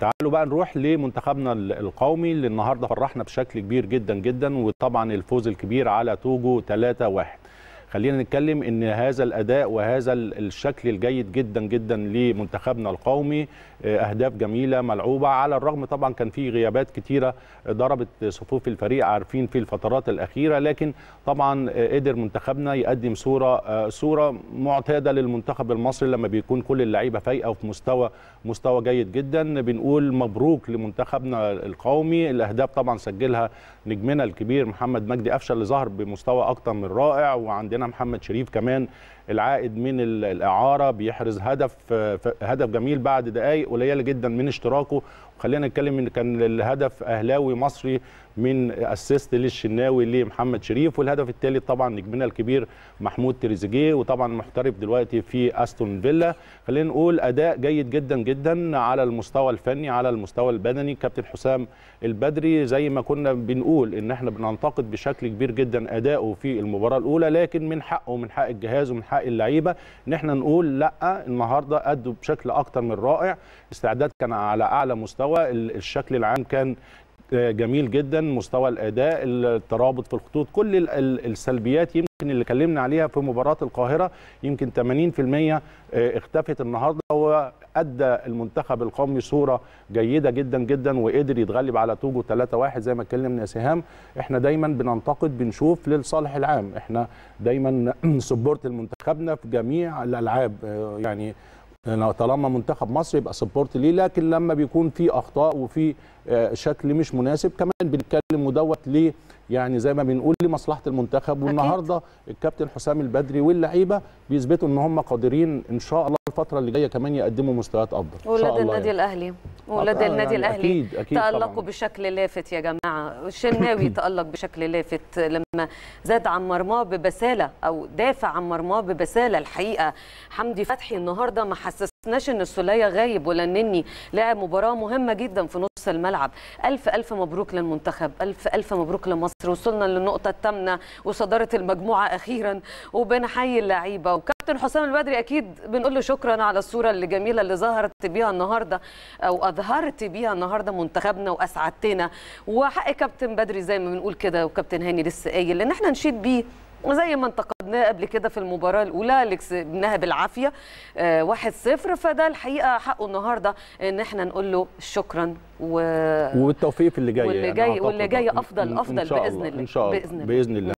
تعالوا بقى نروح لمنتخبنا القومي اللي النهارده فرحنا بشكل كبير جدا جدا وطبعا الفوز الكبير على توجو 3-1 خلينا نتكلم ان هذا الاداء وهذا الشكل الجيد جدا جدا لمنتخبنا القومي آه، اهداف جميله ملعوبه على الرغم طبعا كان في غيابات كثيره ضربت صفوف الفريق عارفين في الفترات الاخيره لكن طبعا آه، قدر منتخبنا يقدم صوره آه، صوره معتاده للمنتخب المصري لما بيكون كل اللعيبه فايقه وفي مستوى مستوى جيد جدا بنقول مبروك لمنتخبنا القومي الاهداف طبعا سجلها نجمنا الكبير محمد مجدي قفشه اللي ظهر بمستوى اكثر من رائع وعندنا عندنا محمد شريف كمان العائد من الاعاره بيحرز هدف هدف جميل بعد دقائق قليله جدا من اشتراكه خلينا نتكلم ان كان الهدف اهلاوي مصري من اسيست للشناوي لمحمد شريف والهدف الثالث طبعا نجمنا الكبير محمود تريزيجيه وطبعا محترف دلوقتي في استون فيلا خلينا نقول اداء جيد جدا جدا على المستوى الفني على المستوى البدني كابتن حسام البدري زي ما كنا بنقول ان احنا بننتقد بشكل كبير جدا اداؤه في المباراه الاولى لكن من حقه ومن حق الجهاز ومن حق اللعيبه ان احنا نقول لا النهارده ادوا بشكل اكتر من رائع الاستعداد كان على اعلى مستوى الشكل العام كان جميل جدا مستوى الاداء الترابط في الخطوط كل السلبيات يمكن اللي اتكلمنا عليها في مباراه القاهره يمكن 80% آه، اختفت النهارده وادى المنتخب القومي صوره جيده جدا جدا وقدر يتغلب على توجو 3-1 زي ما اتكلمنا يا سهام احنا دايما بننتقد بنشوف للصالح العام احنا دايما سبورت لمنتخبنا في جميع الالعاب آه، يعني طالما منتخب مصر يبقى سبورت ليه لكن لما بيكون في اخطاء وفي آه، شكل مش مناسب كمان بنتكلم ودوت ليه يعني زي ما بنقول لمصلحه المنتخب والنهارده الكابتن حسام البدري واللعيبه بيثبتوا ان هم قادرين ان شاء الله الفتره اللي جايه كمان يقدموا مستويات افضل ولاد النادي يعني. الاهلي أه، ولاد آه النادي يعني الاهلي أكيد أكيد تالقوا طبعاً. بشكل لافت يا جماعه الشناوي تالق بشكل لافت لما زاد عن مرماه ببساله او دافع عن مرماه ببساله الحقيقه حمدي فتحي النهارده ما حسسناش ان السلية غايب ولا النني لعب مباراه مهمه جدا في نص الملعب الف الف مبروك للمنتخب الف الف مبروك لمصر وصلنا للنقطه الثامنه وصداره المجموعه اخيرا وبنحيي اللعيبه وكابتن حسام البدري اكيد بنقول له شكرا على الصوره الجميله اللي ظهرت بيها النهارده او اظهرت بيها النهارده منتخبنا واسعدتنا وحق كابتن بدري زي ما بنقول كده وكابتن هاني لسه قايل ان احنا نشيد بيه وزي ما انتقدناه قبل كده في المباراه الاولى اللي كسبناها بالعافيه 1-0 آه، فده الحقيقه حقه النهارده ان احنا نقول له شكرا و... والتوفيق في اللي جاي واللي جاي واللي جاي افضل افضل باذن الله باذن الله باذن الله